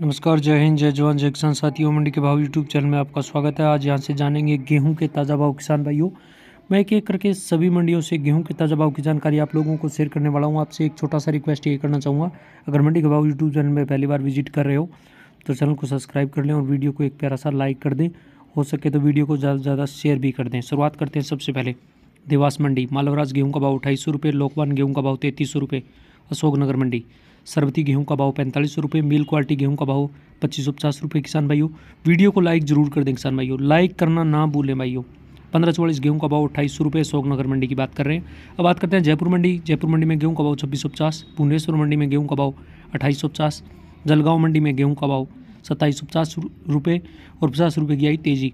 नमस्कार जय हिंद जय जवान जय किसान साथियों मंडी के भाव यूट्यूब चैनल में आपका स्वागत है आज यहाँ से जानेंगे गेहूं के ताज़ा भाव किसान भाइयों मैं एक एक करके सभी मंडियों से गेहूं के ताज़ा भाव की जानकारी आप लोगों को शेयर करने वाला हूँ आपसे एक छोटा सा रिक्वेस्ट ये करना चाहूँगा अगर मंडी के भाव यूट्यूब चैनल में पहली बार विजिट कर रहे हो तो चैनल को सब्सक्राइब कर लें और वीडियो को एक प्यारा सा लाइक कर दें हो सके तो वीडियो को ज़्यादा से ज़्यादा शेयर भी कर दें शुरुआत करते हैं सबसे पहले देवास मंडी मालवराज गेहूँ का भाव अठाईस सौ रुपये लोकवान गेहूँ का भाव तैंतीस सौ रुपये अशोकनगर मंडी सरबती गेहूं का भाव पैंतालीस सौ रुपये मिल क्वालिटी गेहूं का भाव पच्चीस सौ पचास रुपये किसान भाइयों वीडियो को लाइक जरूर कर दें किसान भाइयों लाइक करना ना भूलें भाइयों पंद्रह चौवालीस गेहूं का भाव अट्ठाईस सौ रुपये नगर मंडी की बात कर रहे हैं अब बात करते हैं जयपुर मंडी जयपुर मंडी में गेहूं का भाव छब्बीस सौ पचास भुवनेश्वर मंडी में गेहूं का भाव अट्ठाईस सौ पचास जलगांव मंडी में गेहूँ का भाव सत्ताईस सौ पचास रुपये और पचास रुपये की आई तेज़ी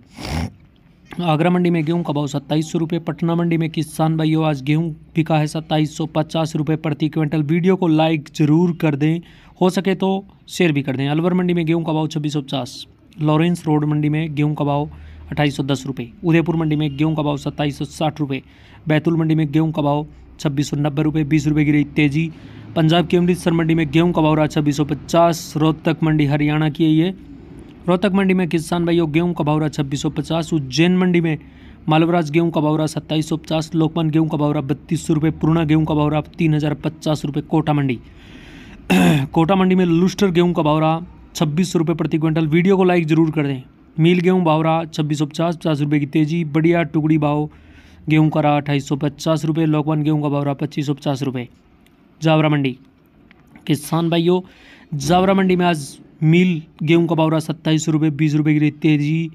आगरा मंडी में गेहूं का भाव सत्ताईस सौ रुपये पटना मंडी में किसान भाइयों आज गेहूं बिका है सत्ताईस सौ पचास रुपये प्रति क्विंटल वीडियो को लाइक जरूर कर दें हो सके तो शेयर भी कर दें अलवर मंडी में गेहूं का भाव छब्बीस सौ पचास लॉरेंस रोड मंडी में गेहूं का भाव अट्ठाईस सौ दस रुपये उदयपुर मंडी में गेहूँ का भाव सत्ताईस सौ साठ रुपये बैतूल मंडी में गेहूँ का भाव छब्बीस सौ नब्बे रुपये बीस रुपये की रही तेजी पंजाब की अमृतसर मंडी में गेहूं का भाव रहा छब्बीस सौ पचास रोहतक मंडी हरियाणा की है ये रोहतक मंडी में किसान भाइयों गेहूं का भावरा छब्बीस उज्जैन मंडी में मालवराज गेहूं का भावरा सत्ताईस सौ पचास लोकमान गेहूँ का भावरा बत्तीस सौ रुपये पूर्णा गेहूँ का भावरा तीन हज़ार पचास रुपये कोटा मंडी कोटा मंडी में लूस्टर गेहूँ का भावरा छब्बीस सौ रुपये प्रति क्विंटल वीडियो को लाइक ज़रूर कर दें मील गेहूँ भावरा छब्बीस सौ पचास पचास रुपये की तेज़ी बढ़िया टुकड़ी भाव गेहूँ का रहा अट्ठाईस सौ पचास रुपये लोकमान गेहूँ का भावरा पच्चीस सौ पचास रुपये जावरा मंडी किसान भाइयों जावरा मंडी में आज मील गेहूं का बावरा रहा सत्ताईस रुपये बीस रुपये की रही तेजी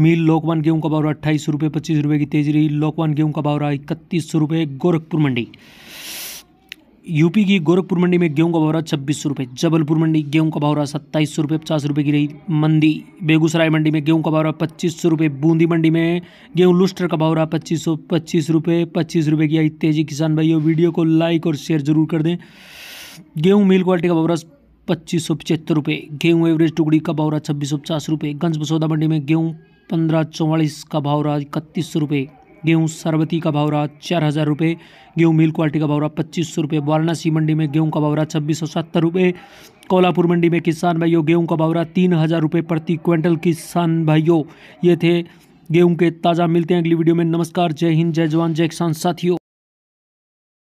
मील लोकवान गेहूं का बावरा रहा अट्ठाईस रुपये पच्चीस रुपये की तेजी रही लोकवान गेहूं का बावरा इकतीस इकतीस रुपये गोरखपुर मंडी यूपी की गोरखपुर मंडी में गेहूं का भाव रहा छब्बीस रुपये जबलपुर मंडी गेहूं का भाव रहा सत्ताईस रुपये पचास रुपये की रही मंदी बेगूसराय मंडी में गेहूं का भाव रहा पच्चीस रुपये बूंदी मंडी में गेहूं लूस्टर का भाव रहा पच्चीस सौ पच्चीस रुपये पच्चीस रुपये की आई तेजी किसान भाइयों वीडियो को लाइक और शेयर जरूर कर दें गेहूँ मिल क्वालिटी का बावरा पच्चीस सौ पचहत्तर रुपये गेहूँ एवरेज टुकड़ी का भाव रहा छब्बीस सौ पचास रुपये गंज बसौदा मंडी में गेहूँ पंद्रह चौवालीस का भाव रहा इकतीस सौ रुपये गेहूँ सरबती का भाव रहा चार हज़ार रुपये गेहूँ मिल क्वालिटी का भाव रहा पच्चीस सौ रुपये वाराणसी मंडी में गेहूँ का भाव रहा छब्बीस सौ सत्तर रुपये कोल्हापुर मंडी में किसान भाइयों गेहूँ का भाव रहा तीन हज़ार रुपये प्रति क्विंटल किसान भाइयों ये थे गेहूँ के ताज़ा मिलते हैं अगली वीडियो में नमस्कार जय हिंद जय जवान जय किसान साथियों